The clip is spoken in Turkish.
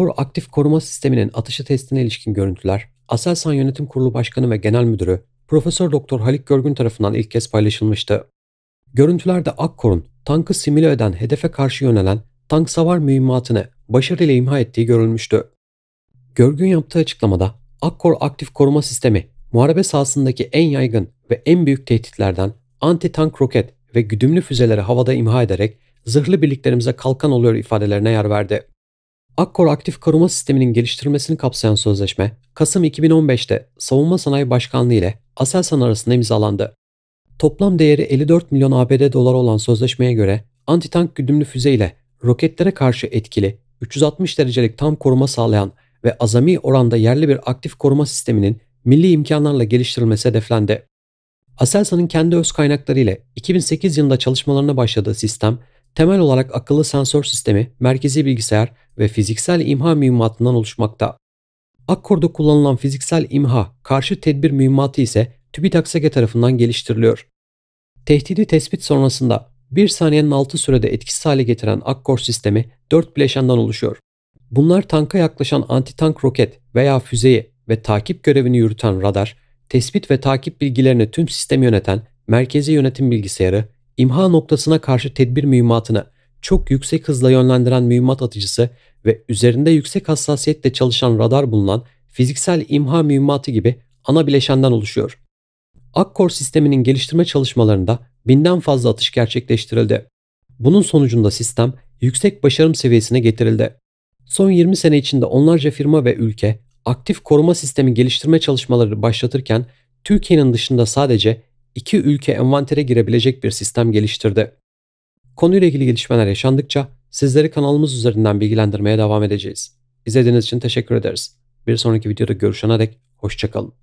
Kor Aktif Koruma Sistemi'nin atışı testine ilişkin görüntüler, Aselsan Yönetim Kurulu Başkanı ve Genel Müdürü Profesör Doktor Halik Görgün tarafından ilk kez paylaşılmıştı. Görüntülerde Akkor'un tankı simüle eden hedefe karşı yönelen tank savar mühimmatını başarıyla imha ettiği görülmüştü. Görgün yaptığı açıklamada Akkor Aktif Koruma Sistemi, muharebe sahasındaki en yaygın ve en büyük tehditlerden anti-tank roket ve güdümlü füzeleri havada imha ederek zırhlı birliklerimize kalkan oluyor ifadelerine yer verdi. Akkor aktif koruma sisteminin geliştirilmesini kapsayan sözleşme, Kasım 2015'te Savunma Sanayi Başkanlığı ile Aselsan arasında imzalandı. Toplam değeri 54 milyon ABD doları olan sözleşmeye göre antitank güdümlü füze ile roketlere karşı etkili, 360 derecelik tam koruma sağlayan ve azami oranda yerli bir aktif koruma sisteminin milli imkanlarla geliştirilmesi hedeflendi. Aselsan'ın kendi öz kaynakları ile 2008 yılında çalışmalarına başladığı sistem, temel olarak akıllı sensör sistemi, merkezi bilgisayar ve fiziksel imha mühimmatından oluşmakta. Akkor'da kullanılan fiziksel imha, karşı tedbir mühimmatı ise TÜBİTAK SEGE tarafından geliştiriliyor. Tehdidi tespit sonrasında 1 saniyenin altı sürede etkisiz hale getiren Akkor sistemi 4 bileşenden oluşuyor. Bunlar tanka yaklaşan antitank roket veya füzeyi ve takip görevini yürüten radar, tespit ve takip bilgilerini tüm sistemi yöneten merkezi yönetim bilgisayarı, imha noktasına karşı tedbir mühimmatını çok yüksek hızla yönlendiren mühimmat atıcısı ve üzerinde yüksek hassasiyetle çalışan radar bulunan fiziksel imha mühimmatı gibi ana bileşenden oluşuyor. Akkor sisteminin geliştirme çalışmalarında binden fazla atış gerçekleştirildi. Bunun sonucunda sistem yüksek başarım seviyesine getirildi. Son 20 sene içinde onlarca firma ve ülke aktif koruma sistemi geliştirme çalışmaları başlatırken Türkiye'nin dışında sadece iki ülke envantere girebilecek bir sistem geliştirdi. Konuyla ilgili gelişmeler yaşandıkça sizleri kanalımız üzerinden bilgilendirmeye devam edeceğiz. İzlediğiniz için teşekkür ederiz. Bir sonraki videoda görüşene dek hoşçakalın.